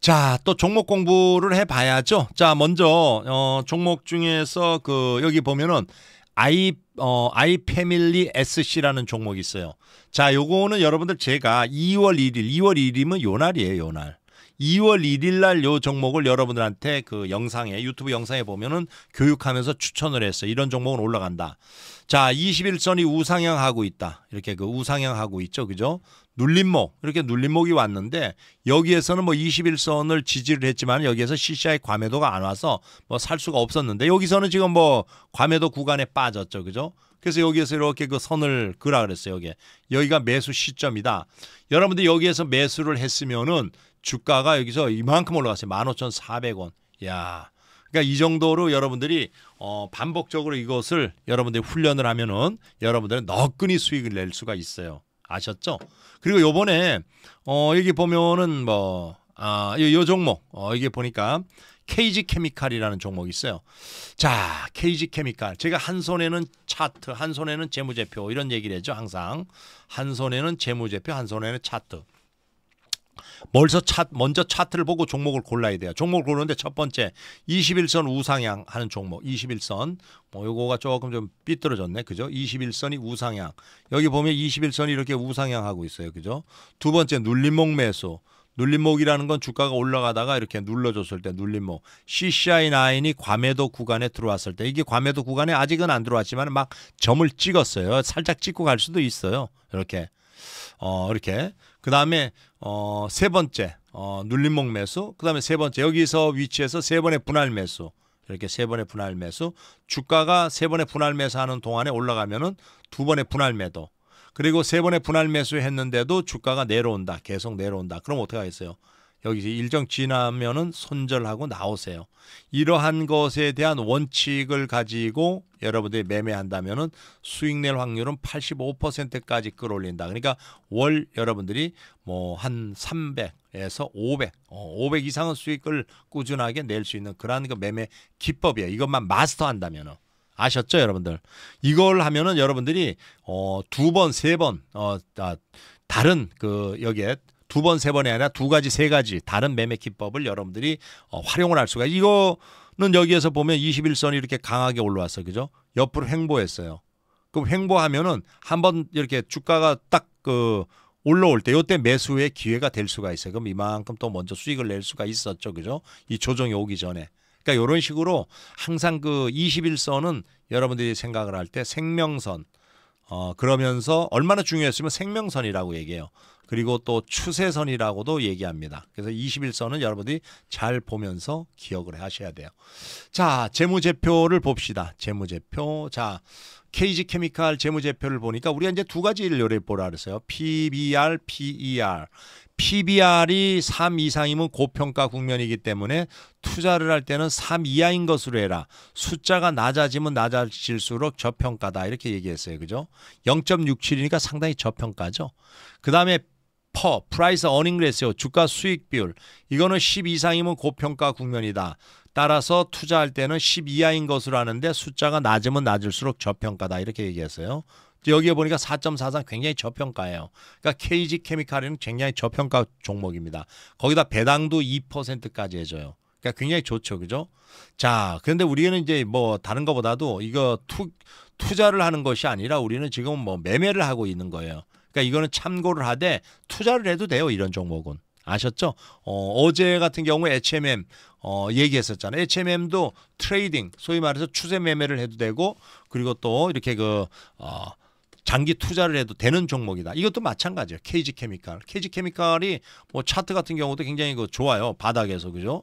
자, 또 종목 공부를 해 봐야죠. 자, 먼저 어 종목 중에서 그 여기 보면은 아이 어 아이 패밀리 SC라는 종목이 있어요. 자, 요거는 여러분들 제가 2월 1일, 2월 1일이면 요 날이에요, 요 날. 2월 1일 날 요 종목을 여러분들한테 그 영상에 유튜브 영상에 보면은 교육하면서 추천을 했어요. 이런 종목은 올라간다. 자, 21선이 우상향하고 있다. 이렇게 그 우상향하고 있죠. 그죠? 눌림목. 이렇게 눌림목이 왔는데 여기에서는 뭐 21선을 지지를 했지만 여기에서 CCI 과매도가 안 와서 뭐 살 수가 없었는데 여기서는 지금 뭐 과매도 구간에 빠졌죠. 그죠? 그래서 여기에서 이렇게 그 선을 그라 그랬어요. 여기. 여기가 매수 시점이다. 여러분들 여기에서 매수를 했으면은 주가가 여기서 이만큼 올라갔어요. 15,400원. 야. 그러니까 이 정도로 여러분들이 어, 반복적으로 이것을 여러분들이 훈련을 하면은 여러분들은 너끈히 수익을 낼 수가 있어요. 아셨죠? 그리고 요번에 어, 여기 보면은 뭐 아, 요, 요 종목 어, 이게 보니까 케이지 케미칼이라는 종목이 있어요. 자, 케이지 케미칼. 제가 한 손에는 차트, 한 손에는 재무제표 이런 얘기를 했죠, 항상. 한 손에는 재무제표, 한 손에는 차트. 멀서 차, 먼저 차트를 보고 종목을 골라야 돼요. 종목을 고르는데 첫 번째 21선 우상향 하는 종목 21선 뭐 요거가 조금 좀 삐뚤어졌네. 그죠? 21선이 우상향. 여기 보면 21선이 이렇게 우상향하고 있어요. 그죠? 두 번째 눌림목 매수. 눌림목이라는 건 주가가 올라가다가 이렇게 눌러줬을 때 눌림목 CCI9이 과매도 구간에 들어왔을 때 이게 과매도 구간에 아직은 안 들어왔지만 막 점을 찍었어요 살짝 찍고 갈 수도 있어요 이렇게 어 이렇게 그 다음에 어, 세 번째 어, 눌림목 매수. 그 다음에 세 번째 여기서 위치에서 세 번의 분할 매수. 이렇게 세 번의 분할 매수. 주가가 세 번의 분할 매수하는 동안에 올라가면은 두 번의 분할 매도. 그리고 세 번의 분할 매수 했는데도 주가가 내려온다. 계속 내려온다. 그럼 어떻게 하겠어요? 여기서 일정 지나면은 손절하고 나오세요. 이러한 것에 대한 원칙을 가지고 여러분들이 매매한다면은 수익 낼 확률은 85%까지 끌어올린다. 그러니까 월 여러분들이 뭐 한 300에서 500, 500 이상은 수익을 꾸준하게 낼 수 있는 그러한 그 매매 기법이에요. 이것만 마스터한다면은. 아셨죠, 여러분들? 이걸 하면은 여러분들이 어, 두 번, 세 번, 어, 아, 다른 그 여기에 두 번, 세 번이 아니라 두 가지, 세 가지 다른 매매 기법을 여러분들이 어, 활용을 할 수가. 이거는 여기에서 보면 21선이 이렇게 강하게 올라왔어. 그죠? 옆으로 횡보했어요. 그럼 횡보하면은 한번 이렇게 주가가 딱 그 올라올 때 요때 매수의 기회가 될 수가 있어요. 그럼 이만큼 또 먼저 수익을 낼 수가 있었죠. 그죠? 이 조정이 오기 전에. 그러니까 요런 식으로 항상 그 21선은 여러분들이 생각을 할 때 생명선 어 그러면서 얼마나 중요했으면 생명선이라고 얘기해요. 그리고 또 추세선이라고도 얘기합니다. 그래서 21선은 여러분들이 잘 보면서 기억을 하셔야 돼요. 자, 재무제표를 봅시다. 재무제표. 자, KG 케미칼 재무제표를 보니까 우리가 이제 두 가지를 요래 보라 그랬어요. PBR, PER. PBR이 3 이상이면 고평가 국면이기 때문에 투자를 할 때는 3 이하인 것으로 해라. 숫자가 낮아지면 낮아질수록 저평가다. 이렇게 얘기했어요. 그죠? 0.67이니까 상당히 저평가죠. 그 다음에 per, price e a 주가 수익 비율. 이거는 10 이상이면 고평가 국면이다. 따라서 투자할 때는 10 이하인 것으로 하는데 숫자가 낮으면 낮을수록 저평가다. 이렇게 얘기했어요. 여기에 보니까 4.43 굉장히 저평가예요. 그러니까 KG 케미칼은 굉장히 저평가 종목입니다. 거기다 배당도 2%까지 해줘요. 그러니까 굉장히 좋죠. 그죠? 자, 그런데 우리는 이제 뭐 다른 것보다도 이거 투, 투자를 하는 것이 아니라 우리는 지금 뭐 매매를 하고 있는 거예요. 그러니까 이거는 참고를 하되 투자를 해도 돼요. 이런 종목은. 아셨죠? 어, 어제 같은 경우 에 HMM 어, 얘기했었잖아요. HMM도 트레이딩, 소위 말해서 추세 매매를 해도 되고 그리고 또 이렇게 그 어, 장기 투자를 해도 되는 종목이다. 이것도 마찬가지예요. KG 케미칼. KG 케미칼이 뭐 차트 같은 경우도 굉장히 그 좋아요. 바닥에서 그죠?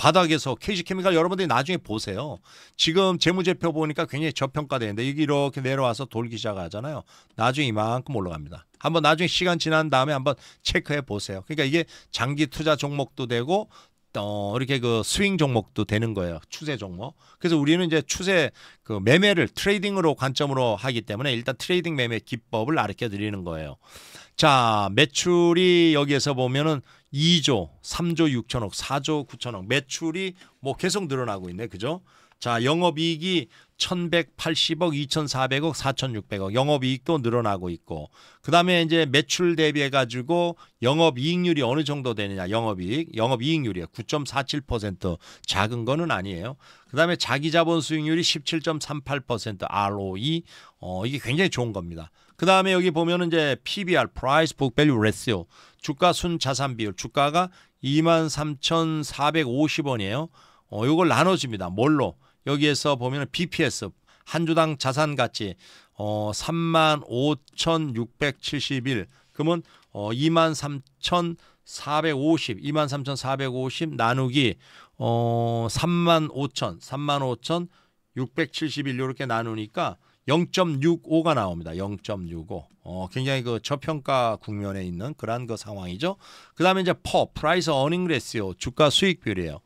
바닥에서 케이 g 케미칼 여러분들이 나중에 보세요. 지금 재무제표 보니까 굉장히 저평가되는데 이게 이렇게 내려와서 돌기 시작하잖아요. 나중에 이만큼 올라갑니다. 한번 나중에 시간 지난 다음에 한번 체크해 보세요. 그러니까 이게 장기 투자 종목도 되고 어, 이렇게 그 스윙 종목도 되는 거예요. 추세 종목. 그래서 우리는 이제 추세 그 매매를 트레이딩으로 관점으로 하기 때문에 일단 트레이딩 매매 기법을 가르쳐 드리는 거예요. 자, 매출이 여기에서 보면은 2조, 3조 6천억, 4조 9천억 매출이 뭐 계속 늘어나고 있네. 그죠? 자, 영업이익이 1180억, 2400억, 4600억 영업이익도 늘어나고 있고 그 다음에 이제 매출 대비해 가지고 영업이익률이 어느 정도 되느냐 영업이익 영업이익률이요9.47% 작은 거는 아니에요 그 다음에 자기자본 수익률이 17.38% ROE 어, 이게 굉장히 좋은 겁니다 그 다음에 여기 보면은 이제 PBR (Price Book Value Ratio) 주가 순 자산 비율 주가가 23,450원이에요. 어, 요걸 나눠집니다 뭘로? 여기에서 보면 BPS 한 주당 자산 가치 어, 35,671 그러면 어, 23,450 23,450 나누기 어, 35,000 35,671 이렇게 나누니까 0.65가 나옵니다. 0.65. 어, 굉장히 그 저평가 국면에 있는 그러한 그 상황이죠. 그 다음에 이제 퍼, 프라이스 어닝 레시오, 주가 수익률이에요.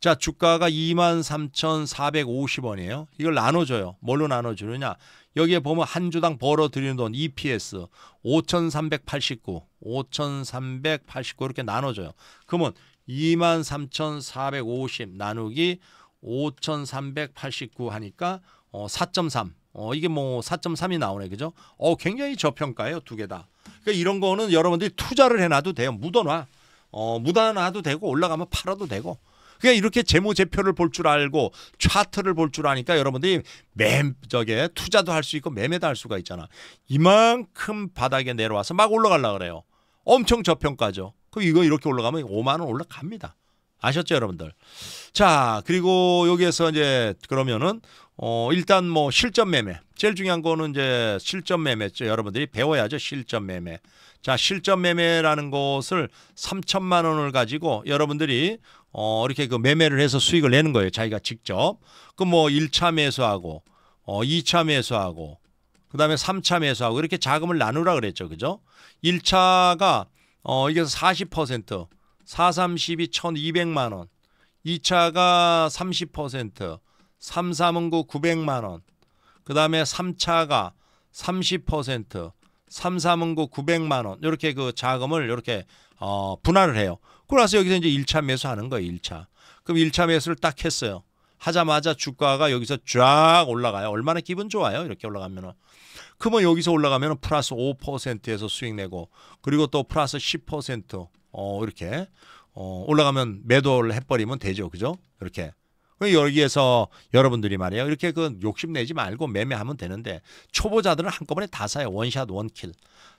자, 주가가 23,450원이에요. 이걸 나눠줘요. 뭘로 나눠주느냐. 여기에 보면 한 주당 벌어들이는 돈 EPS 5,389, 5,389 이렇게 나눠줘요. 그러면 23,450 나누기 5,389 하니까 어, 4.3. 어, 이게 뭐 4.3이 나오네 그죠? 어, 굉장히 저평가예요 두 개 다. 그러니까 이런 거는 여러분들이 투자를 해놔도 돼요. 묻어놔. 어, 묻어놔도 되고 올라가면 팔아도 되고. 그러 이렇게 재무제표를 볼 줄 알고 차트를 볼 줄 아니까 여러분들이 맴 저게 투자도 할 수 있고 매매도 할 수가 있잖아. 이만큼 바닥에 내려와서 막 올라가려 그래요. 엄청 저평가죠. 그럼 이거 이렇게 올라가면 5만 원 올라갑니다. 아셨죠, 여러분들? 자, 그리고 여기에서 이제 그러면은 어, 일단 뭐 실전 매매. 제일 중요한 거는 이제 실전 매매죠. 여러분들이 배워야죠. 실전 매매. 자, 실전 매매라는 것을 3천만 원을 가지고 여러분들이 어, 이렇게 그 매매를 해서 수익을 내는 거예요. 자기가 직접. 그 뭐 1차 매수하고 어, 2차 매수하고 그다음에 3차 매수하고 이렇게 자금을 나누라 그랬죠. 그죠? 1차가 어, 이게 40% 4, 3, 2 1200만 원. 2차가 30%, 3, 4은구 900만 원. 그 다음에 3차가 30%, 3, 4은구 900만 원. 이렇게 그 자금을 이렇게 어, 분할을 해요. 그래서 여기서 이제 1차 매수하는 거예요. 1차. 그럼 1차 매수를 딱 했어요. 하자마자 주가가 여기서 쫙 올라가요. 얼마나 기분 좋아요. 이렇게 올라가면은. 그러면 여기서 올라가면 은 플러스 5%에서 수익 내고 그리고 또 플러스 10% 어, 이렇게 어, 올라가면 매도를 해버리면 되죠. 그죠? 이렇게. 그 여기에서 여러분들이 말이에요. 이렇게 그 욕심내지 말고 매매하면 되는데 초보자들은 한꺼번에 다 사요. 원샷 원킬.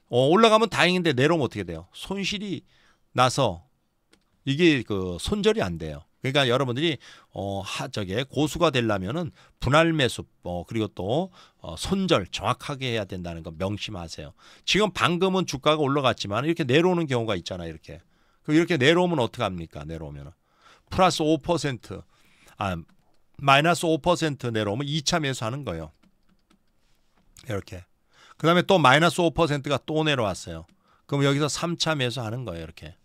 어, 올라가면 다행인데 내려오면 어떻게 돼요? 손실이 나서 이게 그 손절이 안 돼요. 그러니까 여러분들이 어, 하, 저게 고수가 되려면은 분할 매수 어, 그리고 또 어, 손절 정확하게 해야 된다는 거 명심하세요. 지금 방금은 주가가 올라갔지만 이렇게 내려오는 경우가 있잖아요. 이렇게. 그 이렇게 내려오면 어떡합니까? 내려오면은 플러스 5% 아, 마이너스 5% 내려오면 2차 매수하는 거예요. 이렇게. 그 다음에 또 마이너스 5%가 또 내려왔어요. 그럼 여기서 3차 매수하는 거예요. 이렇게.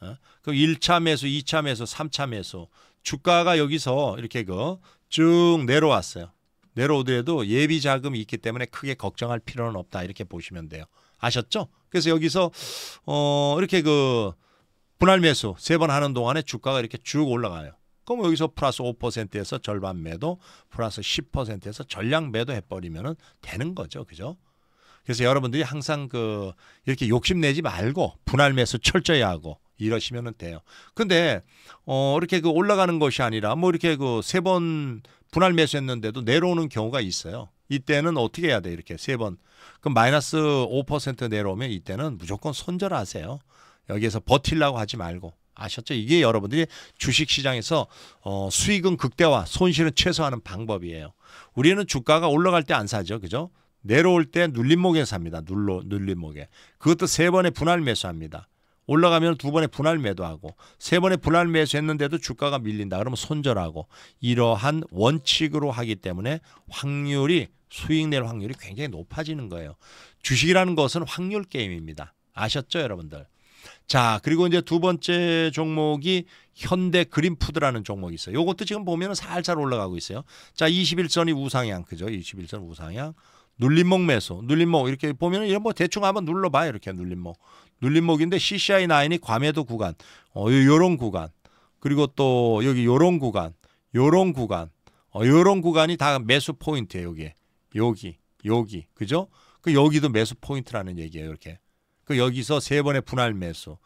어? 그럼 1차 매수, 2차 매수, 3차 매수. 주가가 여기서 이렇게 그 쭉 내려왔어요. 내려오더라도 예비 자금이 있기 때문에 크게 걱정할 필요는 없다. 이렇게 보시면 돼요. 아셨죠? 그래서 여기서 어 이렇게 그 분할 매수 세 번 하는 동안에 주가가 이렇게 쭉 올라가요. 그럼 여기서 플러스 5%에서 절반 매도, 플러스 10%에서 전량 매도 해버리면 되는 거죠. 그죠? 그래서 여러분들이 항상 그 이렇게 욕심내지 말고 분할 매수 철저히 하고 이러시면 돼요. 근데 어 이렇게 그 올라가는 것이 아니라 뭐 이렇게 그 세 번 분할 매수했는데도 내려오는 경우가 있어요. 이때는 어떻게 해야 돼? 이렇게 세 번. 그럼 마이너스 5% 내려오면 이때는 무조건 손절하세요. 여기에서 버틸라고 하지 말고 아셨죠? 이게 여러분들이 주식시장에서 어, 수익은 극대화, 손실은 최소화하는 방법이에요. 우리는 주가가 올라갈 때 안 사죠. 그죠? 내려올 때 눌림목에 삽니다. 눌러, 눌림목에. 그것도 세 번의 분할 매수합니다. 올라가면 두 번의 분할 매도하고 세 번의 분할 매수했는데도 주가가 밀린다 그러면 손절하고 이러한 원칙으로 하기 때문에 확률이 수익 낼 확률이 굉장히 높아지는 거예요. 주식이라는 것은 확률 게임입니다. 아셨죠, 여러분들? 자, 그리고 이제 두 번째 종목이 현대 그린푸드라는 종목이 있어요. 이것도 지금 보면 살살 올라가고 있어요. 자, 21선이 우상향. 그죠? 21선 우상향. 눌림목 매수. 눌림목 이렇게 보면 이런 뭐 대충 한번 눌러 봐요. 이렇게 눌림목. 눌림목인데 CCI9이 과매도 구간. 어, 요런 구간. 그리고 또 여기 요런 구간. 요런 구간. 어, 요런 구간이 다 매수 포인트예요, 여기 여기. 여기. 그죠? 그 여기도 매수 포인트라는 얘기예요, 이렇게. 그 여기서 세 번의 분할 매수.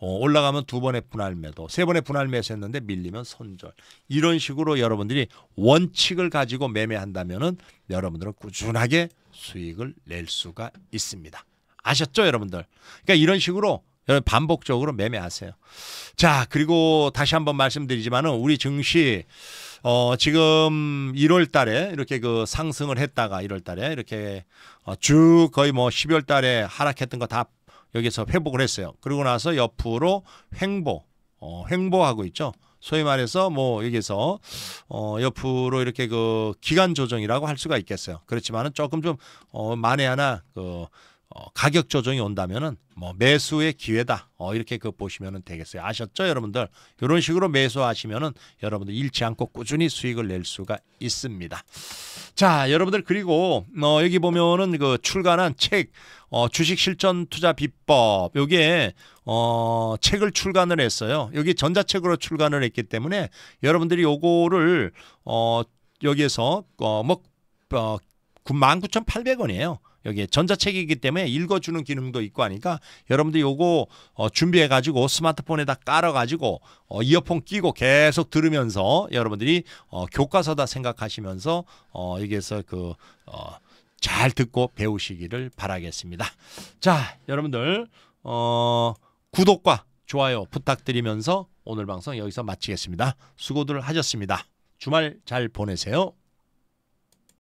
어, 올라가면 두 번의 분할 매도, 세 번의 분할 매수했는데 밀리면 손절. 이런 식으로 여러분들이 원칙을 가지고 매매한다면은 여러분들은 꾸준하게 수익을 낼 수가 있습니다. 아셨죠, 여러분들? 그러니까 이런 식으로 반복적으로 매매하세요. 자, 그리고 다시 한번 말씀드리지만은 우리 증시 어, 지금 1월 달에 이렇게 그 상승을 했다가 1월 달에 이렇게 어, 쭉 거의 뭐 12월 달에 하락했던 거다 여기서 회복을 했어요. 그리고 나서 옆으로 횡보, 어, 횡보하고 있죠. 소위 말해서 뭐 여기서 어 옆으로 이렇게 그 기간 조정이라고 할 수가 있겠어요. 그렇지만은 조금 좀어 만에 하나 그 어, 가격 조정이 온다면은 뭐 매수의 기회다. 어, 이렇게 그 보시면은 되겠어요. 아셨죠, 여러분들? 이런 식으로 매수하시면은 여러분들 잃지 않고 꾸준히 수익을 낼 수가 있습니다. 자, 여러분들 그리고 어, 여기 보면은 그 출간한 책 어, 주식 실전 투자 비법. 요게 어, 책을 출간을 했어요. 여기 전자책으로 출간을 했기 때문에 여러분들이 요거를 어, 여기에서 어, 뭐 어, 19,800원이에요. 여기에 전자책이기 때문에 읽어주는 기능도 있고 하니까 여러분들 요거 어, 준비해 가지고 스마트폰에다 깔아 가지고 어, 이어폰 끼고 계속 들으면서 여러분들이 어, 교과서다 생각하시면서 어, 여기에서 그 어, 잘 듣고 배우시기를 바라겠습니다. 자, 여러분들 어, 구독과 좋아요 부탁드리면서 오늘 방송 여기서 마치겠습니다. 수고들 하셨습니다. 주말 잘 보내세요.